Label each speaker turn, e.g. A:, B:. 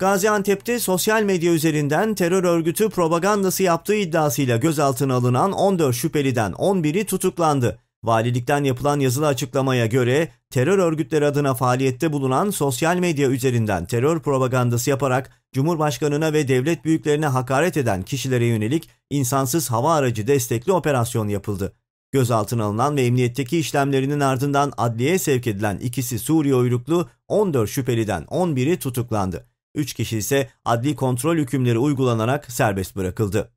A: Gaziantep'te sosyal medya üzerinden terör örgütü propagandası yaptığı iddiasıyla gözaltına alınan 14 şüpheliden 11'i tutuklandı. Valilikten yapılan yazılı açıklamaya göre terör örgütleri adına faaliyette bulunan sosyal medya üzerinden terör propagandası yaparak Cumhurbaşkanına ve devlet büyüklerine hakaret eden kişilere yönelik insansız hava aracı destekli operasyon yapıldı. Gözaltına alınan ve emniyetteki işlemlerinin ardından adliyeye sevk edilen ikisi Suriye uyruklu 14 şüpheliden 11'i tutuklandı. 3 kişi ise adli kontrol hükümleri uygulanarak serbest bırakıldı.